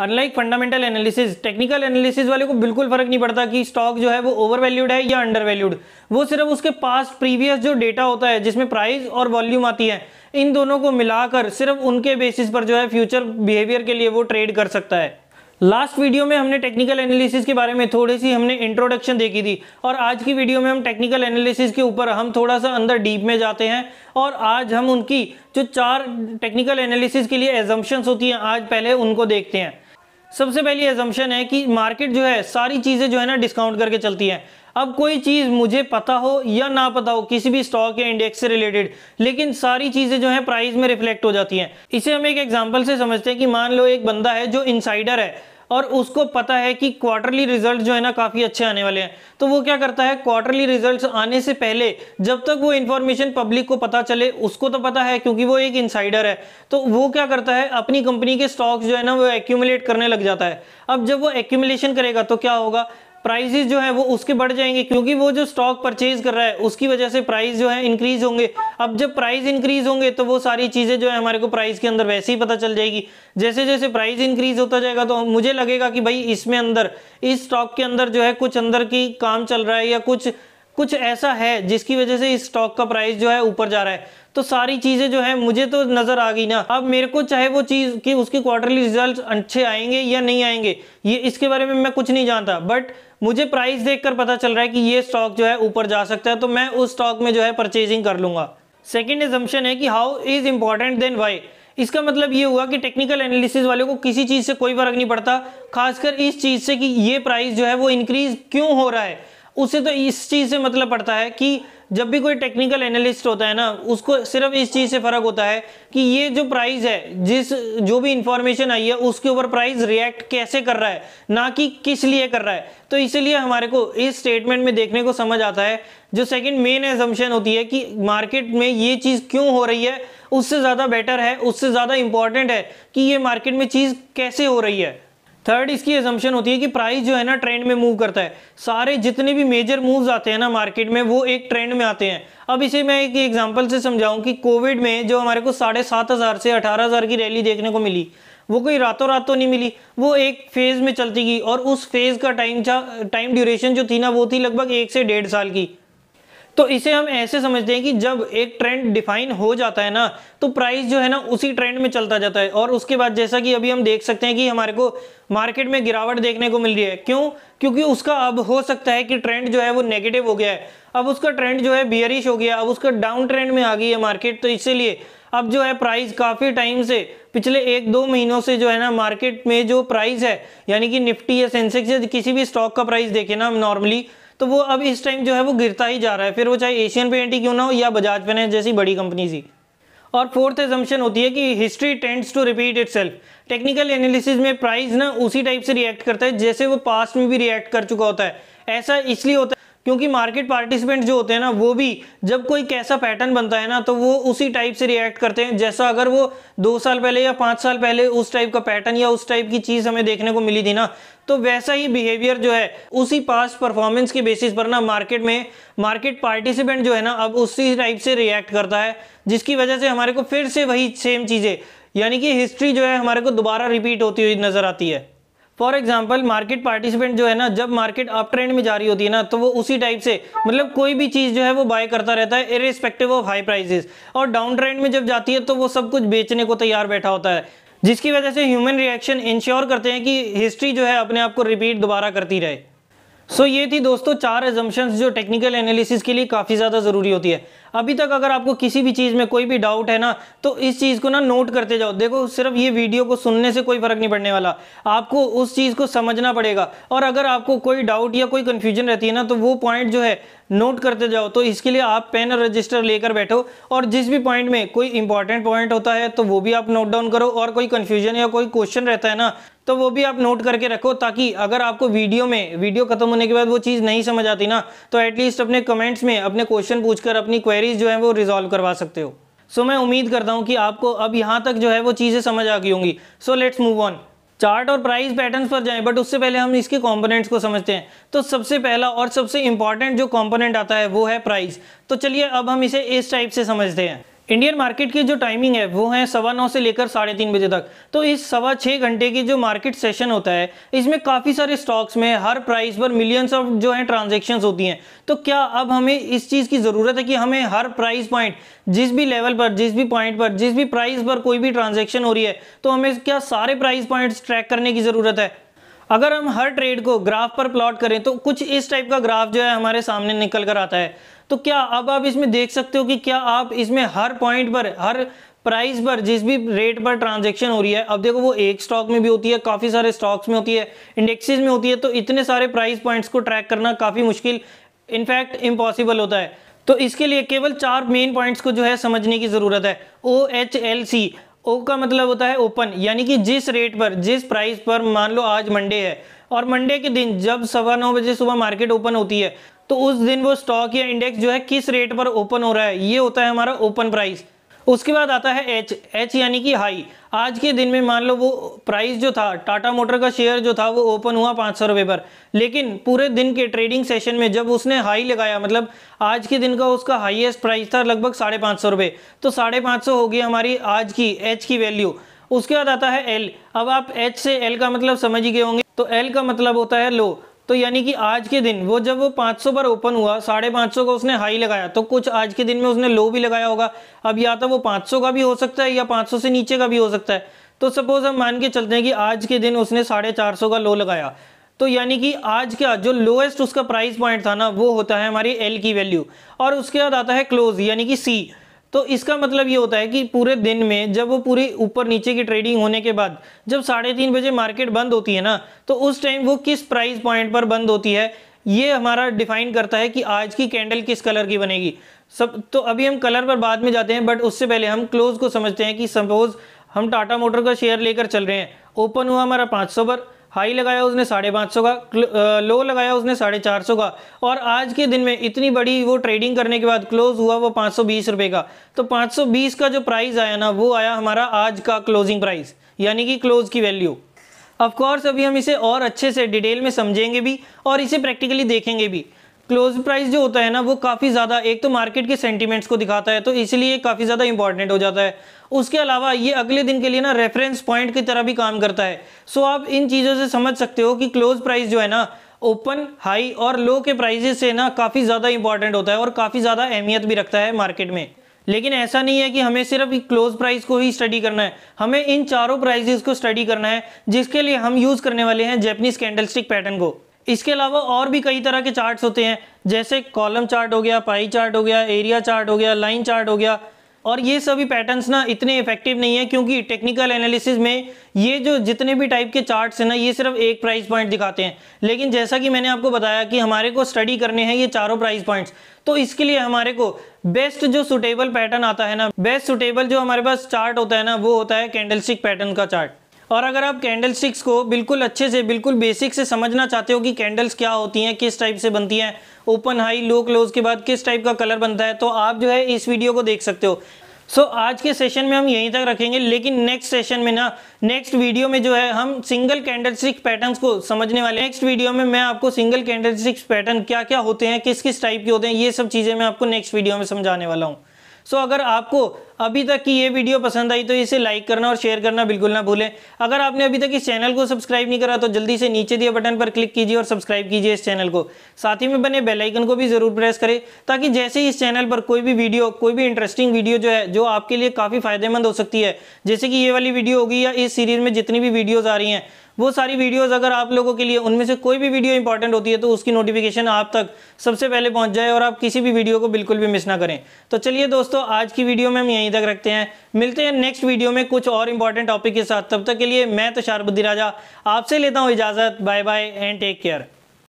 unlike fundamental analysis technical analysis वाले को बिल्कुल फर्क नहीं पड़ता कि स्टॉक जो है वो ओवर वैल्यूड है या अंडर वैल्यूड वो सिर्फ उसके पास्ट प्रीवियस जो डेटा होता है जिसमें प्राइस और वॉल्यूम आती है इन दोनों को मिलाकर सिर्फ उनके बेसिस पर जो है फ्यूचर बिहेवियर के लिए वो ट्रेड कर सकता है लास्ट वीडियो में हमने टेक्निकल एनालिसिस के बारे में थोड़ी सी हमने इंट्रोडक्शन देखी थी और आज की वीडियो में हम टेक्निकल एनालिसिस के ऊपर हम थोड़ा सा अंदर डीप में जाते हैं और आज हम उनकी जो चार टेक्निकल एनालिसिस के लिए एजम्पन्स होती हैं आज पहले उनको देखते हैं सबसे पहली एजम्पन है कि मार्केट जो है सारी चीज़ें जो है ना डिस्काउंट करके चलती है अब कोई चीज़ मुझे पता हो या ना पता हो किसी भी स्टॉक या इंडेक्स से रिलेटेड लेकिन सारी चीज़ें जो है प्राइस में रिफ्लेक्ट हो जाती हैं इसे हम एक एग्जांपल से समझते हैं कि मान लो एक बंदा है जो इनसाइडर है और उसको पता है कि क्वार्टरली रिजल्ट जो है ना काफ़ी अच्छे आने वाले हैं तो वो क्या करता है क्वार्टरली रिजल्ट आने से पहले जब तक वो इन्फॉर्मेशन पब्लिक को पता चले उसको तो पता है क्योंकि वो एक इंसाइडर है तो वो क्या करता है अपनी कंपनी के स्टॉक्स जो है ना वो एक्यूमुलेट करने लग जाता है अब जब वो एक्यूमुलेशन करेगा तो क्या होगा प्राइजेस जो है वो उसके बढ़ जाएंगे क्योंकि वो जो स्टॉक परचेज कर रहा है उसकी वजह से प्राइस जो है इंक्रीज होंगे अब जब प्राइस इंक्रीज होंगे तो वो सारी चीज़ें जो है हमारे को प्राइस के अंदर वैसे ही पता चल जाएगी जैसे जैसे प्राइस इंक्रीज होता जाएगा तो मुझे लगेगा कि भाई इसमें अंदर इस स्टॉक के अंदर जो है कुछ अंदर की काम चल रहा है या कुछ कुछ ऐसा है जिसकी वजह से इस स्टॉक का प्राइस जो है ऊपर जा रहा है तो सारी चीज़ें जो है मुझे तो नज़र आ गई ना अब मेरे को चाहे वो चीज़ कि उसके क्वार्टरली रिजल्ट अच्छे आएंगे या नहीं आएंगे ये इसके बारे में मैं कुछ नहीं जानता बट मुझे प्राइस देखकर पता चल रहा है कि ये स्टॉक जो है ऊपर जा सकता है तो मैं उस स्टॉक में जो है परचेजिंग कर लूंगा सेकेंड एजम्पन है कि how is important then why इसका मतलब ये हुआ कि टेक्निकल एनालिसिस वाले को किसी चीज़ से कोई फर्क नहीं पड़ता खासकर इस चीज़ से कि ये प्राइस जो है वो इंक्रीज क्यों हो रहा है उसे तो इस चीज़ से मतलब पड़ता है कि जब भी कोई टेक्निकल एनालिस्ट होता है ना उसको सिर्फ इस चीज़ से फ़र्क होता है कि ये जो प्राइस है जिस जो भी इंफॉर्मेशन आई है उसके ऊपर प्राइस रिएक्ट कैसे कर रहा है ना कि किस लिए कर रहा है तो इसीलिए हमारे को इस स्टेटमेंट में देखने को समझ आता है जो सेकंड मेन एजम्पन होती है कि मार्केट में ये चीज़ क्यों हो रही है उससे ज़्यादा बेटर है उससे ज़्यादा इंपॉर्टेंट है कि ये मार्केट में चीज़ कैसे हो रही है थर्ड इसकी एजम्पन होती है कि प्राइस जो है ना ट्रेंड में मूव करता है सारे जितने भी मेजर मूव्स आते हैं ना मार्केट में वो एक ट्रेंड में आते हैं अब इसे मैं एक एग्जांपल से समझाऊं कि कोविड में जो हमारे को साढ़े सात हज़ार से अठारह हज़ार की रैली देखने को मिली वो कोई रातों रात तो नहीं मिली वो एक फेज़ में चलती गई और उस फेज़ का टाइम टाइम ड्यूरेशन जो थी ना वो थी लगभग एक से डेढ़ साल की तो इसे हम ऐसे समझते हैं कि जब एक ट्रेंड डिफाइन हो जाता है ना तो प्राइस जो है ना उसी ट्रेंड में चलता जाता है और उसके बाद जैसा कि अभी हम देख सकते हैं कि हमारे को मार्केट में गिरावट देखने को मिल रही है क्यों क्योंकि उसका अब हो सकता है कि ट्रेंड जो है वो नेगेटिव हो गया है अब उसका ट्रेंड जो है बियरिश हो गया अब उसका डाउन ट्रेंड में आ गई है मार्केट तो इसीलिए अब जो है प्राइस काफ़ी टाइम से पिछले एक दो महीनों से जो है ना मार्केट में जो प्राइस है यानी कि निफ्टी या सेंसेक्स या किसी भी स्टॉक का प्राइस देखें ना हम नॉर्मली तो वो अब इस टाइम जो है वो गिरता ही जा रहा है फिर वो चाहे एशियन पेंट ही क्यों ना हो या बजाज फाइनेंस जैसी बड़ी कंपनी सी और फोर्थ एजम्पन होती है कि history tends to repeat it technical analysis में प्राइस ना उसी टाइप से रिएक्ट करता है जैसे वो पास्ट में भी रिएक्ट कर चुका होता है ऐसा इसलिए होता है क्योंकि मार्केट पार्टिसिपेंट जो होते हैं ना वो भी जब कोई कैसा पैटर्न बनता है ना तो वो उसी टाइप से रिएक्ट करते हैं जैसा अगर वो दो साल पहले या पाँच साल पहले उस टाइप का पैटर्न या उस टाइप की चीज़ हमें देखने को मिली थी ना तो वैसा ही बिहेवियर जो है उसी पास परफॉर्मेंस के बेसिस पर ना मार्केट में मार्केट पार्टिसिपेंट जो है ना अब उसी टाइप से रिएक्ट करता है जिसकी वजह से हमारे को फिर से वही सेम चीज़ें यानी कि हिस्ट्री जो है हमारे को दोबारा रिपीट होती हुई नज़र आती है फॉर एग्जाम्पल मार्केट पार्टिसिपेंट जो है ना जब मार्केट अप ट्रेंड में जा रही होती है ना तो वो उसी टाइप से मतलब कोई भी चीज़ जो है वो बाय करता रहता है इरेस्पेक्टिव ऑफ हाई प्राइजेस और डाउन ट्रेंड में जब जाती है तो वो सब कुछ बेचने को तैयार बैठा होता है जिसकी वजह से ह्यूमन रिएक्शन इंश्योर करते हैं कि हिस्ट्री जो है अपने आप को रिपीट दोबारा करती रहे सो so, ये थी दोस्तों चार एजम्पन्स जो टेक्निकल एनालिसिस के लिए काफ़ी ज़्यादा ज़रूरी होती है अभी तक अगर आपको किसी भी चीज़ में कोई भी डाउट है ना तो इस चीज़ को ना नोट करते जाओ देखो सिर्फ ये वीडियो को सुनने से कोई फ़र्क नहीं पड़ने वाला आपको उस चीज़ को समझना पड़ेगा और अगर आपको कोई डाउट या कोई कन्फ्यूजन रहती है ना तो वो पॉइंट जो है नोट करते जाओ तो इसके लिए आप पेन और रजिस्टर लेकर बैठो और जिस भी पॉइंट में कोई इंपॉर्टेंट पॉइंट होता है तो वो भी आप नोट डाउन करो और कोई कन्फ्यूजन या कोई क्वेश्चन रहता है ना तो वो भी आप नोट करके रखो ताकि अगर आपको वीडियो में वीडियो खत्म होने के बाद वो चीज़ नहीं समझ आती ना तो एटलीस्ट अपने कमेंट्स में अपने क्वेश्चन पूछकर अपनी क्वेरीज जो है वो रिजॉल्व करवा सकते हो सो so, मैं उम्मीद करता हूँ कि आपको अब यहाँ तक जो है वो चीज़ें समझ आ गई होंगी so let's move on chart और प्राइस पैटर्न्स पर जाएं बट उससे पहले हम इसके कंपोनेंट्स को समझते हैं तो सबसे पहला और सबसे इंपॉर्टेंट जो कंपोनेंट आता है वो है प्राइस तो चलिए अब हम इसे इस टाइप से समझते हैं इंडियन मार्केट की जो टाइमिंग है वो है सवा नौ से लेकर साढ़े तीन बजे तक तो इस सवा छः घंटे की जो मार्केट सेशन होता है इसमें काफ़ी सारे स्टॉक्स में हर प्राइस पर मिलियंस ऑफ जो है ट्रांजेक्शन्स होती हैं तो क्या अब हमें इस चीज़ की ज़रूरत है कि हमें हर प्राइस पॉइंट जिस भी लेवल पर जिस भी पॉइंट पर जिस भी प्राइस पर कोई भी ट्रांजेक्शन हो रही है तो हमें क्या सारे प्राइस पॉइंट्स ट्रैक करने की ज़रूरत है अगर हम हर ट्रेड को ग्राफ पर प्लॉट करें तो कुछ इस टाइप का ग्राफ जो है हमारे सामने निकल कर आता है तो क्या अब आप इसमें देख सकते हो कि क्या आप इसमें हर पॉइंट पर हर प्राइस पर जिस भी रेट पर ट्रांजेक्शन हो रही है अब देखो वो एक स्टॉक में भी होती है काफ़ी सारे स्टॉक्स में होती है इंडेक्सेस में होती है तो इतने सारे प्राइस पॉइंट्स को ट्रैक करना काफ़ी मुश्किल इनफैक्ट इम्पॉसिबल होता है तो इसके लिए केवल चार मेन पॉइंट्स को जो है समझने की ज़रूरत है ओ एच एल सी ओ का मतलब होता है ओपन यानी कि जिस रेट पर जिस प्राइस पर मान लो आज मंडे है और मंडे के दिन जब सवा नौ बजे सुबह मार्केट ओपन होती है तो उस दिन वो स्टॉक या इंडेक्स जो है किस रेट पर ओपन हो रहा है ये होता है हमारा ओपन प्राइस उसके बाद आता है एच एच यानी कि हाई आज के दिन में मान लो वो प्राइस जो था टाटा मोटर का शेयर जो था वो ओपन हुआ पाँच सौ रुपये पर लेकिन पूरे दिन के ट्रेडिंग सेशन में जब उसने हाई लगाया मतलब आज के दिन का उसका हाईएस्ट प्राइस था लगभग साढ़े पाँच सौ रुपये तो साढ़े पाँच सौ होगी हमारी आज की एच की वैल्यू उसके बाद आता है एल अब आप एच से एल का मतलब समझ ही गए होंगे तो एल का मतलब होता है लो तो यानी कि आज के दिन वो जब वो 500 पर ओपन हुआ साढ़े पाँच का उसने हाई लगाया तो कुछ आज के दिन में उसने लो भी लगाया होगा अब या तो वो 500 का भी हो सकता है या 500 से नीचे का भी हो सकता है तो सपोज हम मान के चलते हैं कि आज के दिन उसने साढ़े चार सौ का लो लगाया तो यानी कि आज का जो लोएस्ट उसका प्राइस पॉइंट था ना वो होता है हमारी एल की वैल्यू और उसके बाद आता है क्लोज यानी कि सी तो इसका मतलब ये होता है कि पूरे दिन में जब वो पूरी ऊपर नीचे की ट्रेडिंग होने के बाद जब साढ़े तीन बजे मार्केट बंद होती है ना तो उस टाइम वो किस प्राइस पॉइंट पर बंद होती है ये हमारा डिफाइन करता है कि आज की कैंडल किस कलर की बनेगी सब तो अभी हम कलर पर बाद में जाते हैं बट उससे पहले हम क्लोज को समझते हैं कि सपोज हम टाटा मोटर का शेयर लेकर चल रहे हैं ओपन हुआ हमारा पाँच पर हाई लगाया उसने साढ़े पाँच सौ का लो लगाया उसने साढ़े चार सौ का और आज के दिन में इतनी बड़ी वो ट्रेडिंग करने के बाद क्लोज हुआ वो पाँच सौ बीस रुपये का तो पाँच सौ बीस का जो प्राइस आया ना वो आया हमारा आज का क्लोजिंग प्राइस यानी कि क्लोज की वैल्यू ऑफ कोर्स अभी हम इसे और अच्छे से डिटेल में समझेंगे भी और इसे प्रैक्टिकली देखेंगे भी क्लोज प्राइस जो होता है ना वो काफ़ी ज़्यादा एक तो मार्केट के सेंटीमेंट्स को दिखाता है तो इसलिए काफ़ी ज़्यादा इंपॉर्टेंट हो जाता है उसके अलावा ये अगले दिन के लिए ना रेफरेंस पॉइंट की तरह भी काम करता है सो आप इन चीज़ों से समझ सकते हो कि क्लोज प्राइस जो है ना ओपन हाई और लो के प्राइजेस से ना काफ़ी ज़्यादा इंपॉर्टेंट होता है और काफ़ी ज़्यादा अहमियत भी रखता है मार्केट में लेकिन ऐसा नहीं है कि हमें सिर्फ क्लोज प्राइस को ही स्टडी करना है हमें इन चारों प्राइजेस को स्टडी करना है जिसके लिए हम यूज़ करने वाले हैं जैपनीज कैंडलस्टिक पैटर्न को इसके अलावा और भी कई तरह के चार्ट्स होते हैं जैसे कॉलम चार्ट हो गया पाई चार्ट हो गया एरिया चार्ट हो गया लाइन चार्ट हो गया और ये सभी पैटर्न्स ना इतने इफेक्टिव नहीं है क्योंकि टेक्निकल एनालिसिस में ये जो जितने भी टाइप के चार्ट्स हैं ना ये सिर्फ एक प्राइस पॉइंट दिखाते हैं लेकिन जैसा कि मैंने आपको बताया कि हमारे को स्टडी करने हैं ये चारों प्राइस पॉइंट्स तो इसके लिए हमारे को बेस्ट जो सुटेबल पैटर्न आता है ना बेस्ट सुटेबल जो हमारे पास चार्ट होता है ना वो होता है कैंडलस्टिक पैटर्न का चार्ट और अगर आप कैंडल स्टिक्स को बिल्कुल अच्छे से बिल्कुल बेसिक से समझना चाहते हो कि कैंडल्स क्या होती हैं किस टाइप से बनती हैं ओपन हाई लो क्लोज के बाद किस टाइप का कलर बनता है तो आप जो है इस वीडियो को देख सकते हो सो so, आज के सेशन में हम यहीं तक रखेंगे लेकिन नेक्स्ट सेशन में ना नेक्स्ट वीडियो में जो है हम सिंगल कैंडल स्टिक्स पैटर्न को समझने वाले नेक्स्ट वीडियो में मैं आपको सिंगल कैंडल स्टिक्स पैटर्न क्या क्या होते हैं किस किस टाइप के होते हैं ये सब चीज़ें मैं आपको नेक्स्ट वीडियो में समझाने वाला हूँ सो अगर आपको अभी तक की ये वीडियो पसंद आई तो इसे लाइक करना और शेयर करना बिल्कुल ना भूलें अगर आपने अभी तक इस चैनल को सब्सक्राइब नहीं करा तो जल्दी से नीचे दिए बटन पर क्लिक कीजिए और सब्सक्राइब कीजिए इस चैनल को साथ ही में बने बेलाइकन को भी ज़रूर प्रेस करें ताकि जैसे ही इस चैनल पर कोई भी वीडियो कोई भी इंटरेस्टिंग वीडियो जो है जो आपके लिए काफ़ी फायदेमंद हो सकती है जैसे कि ये वाली वीडियो होगी या इस सीरीज़ में जितनी भी वीडियोज़ आ रही हैं वो सारी वीडियोस अगर आप लोगों के लिए उनमें से कोई भी वीडियो इंपॉर्टेंट होती है तो उसकी नोटिफिकेशन आप तक सबसे पहले पहुंच जाए और आप किसी भी वीडियो को बिल्कुल भी मिस ना करें तो चलिए दोस्तों आज की वीडियो में हम यहीं तक रखते हैं मिलते हैं नेक्स्ट वीडियो में कुछ और इंपॉर्टेंट टॉपिक के साथ तब तक के लिए मैं तो शारबुद्दी राजा आपसे लेता हूँ इजाज़त bye bye and take care